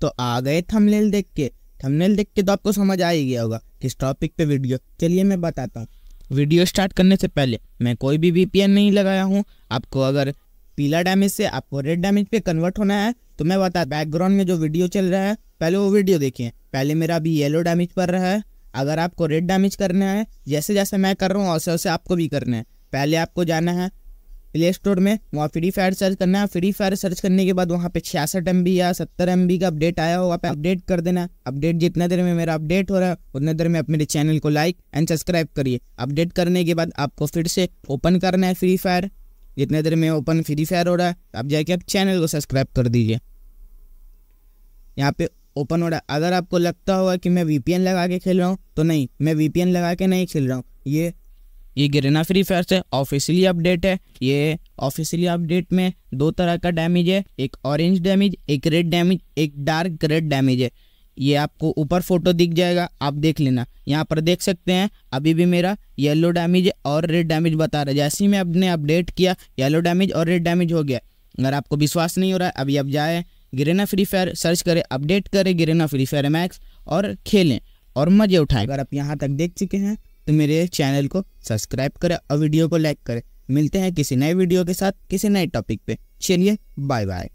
तो आ गए थंबनेल देख के थंबनेल देख के तो आपको समझ आ ही गया होगा किस टॉपिक पे वीडियो चलिए मैं बताता हूँ वीडियो स्टार्ट करने से पहले मैं कोई भी वीपीएन नहीं लगाया हूँ आपको अगर पीला डैमेज से आपको रेड डैमेज पे कन्वर्ट होना है तो मैं बता बैकग्राउंड में जो वीडियो चल रहा है पहले वो वीडियो देखिए पहले मेरा अभी येलो डैमेज पड़ रहा है अगर आपको रेड डैमेज करना है जैसे जैसे मैं कर रहा हूँ वैसे वैसे आपको भी करना है पहले आपको जाना है प्ले स्टोर में वहाँ फ्री फायर सर्च करना है फ्री फायर सर्च करने के बाद वहाँ पे छियासठ एम या सत्तर एम का अपडेट आया होगा पे अपडेट कर देना अपडेट जितना देर में मेरा अपडेट हो रहा है उतने देर में आप मेरे चैनल को लाइक एंड सब्सक्राइब करिए अपडेट करने के बाद आपको फिर से ओपन करना है फ्री फायर जितने देर में ओपन फ्री फायर हो रहा है आप जाके आप चैनल को सब्सक्राइब कर दीजिए यहाँ पे ओपन हो रहा है अगर आपको लगता होगा कि मैं वीपीएन लगा के खेल रहा हूँ तो नहीं मैं वीपीएन लगा के नहीं खेल रहा हूँ ये ये गिरना फ्री फायर से ऑफिशियली अपडेट है ये ऑफिशियली अपडेट में दो तरह का डैमेज है एक ऑरेंज डैमेज एक रेड डैमेज एक डार्क रेड डैमेज है ये आपको ऊपर फोटो दिख जाएगा आप देख लेना यहाँ पर देख सकते हैं अभी भी मेरा येलो डैमेज और रेड डैमेज बता रहा है जैसे ही मैं अपने अपडेट किया येलो डैमेज और रेड डैमेज हो गया अगर आपको विश्वास नहीं हो रहा है अभी आप जाए गिरेना फ्री फायर सर्च करें अपडेट करें गिरेना फ्री फायर मैक्स और खेलें और मज़े उठाएं अगर आप यहाँ तक देख चुके हैं तो मेरे चैनल को सब्सक्राइब करें और वीडियो को लाइक करें मिलते हैं किसी नए वीडियो के साथ किसी नए टॉपिक पे चलिए बाय बाय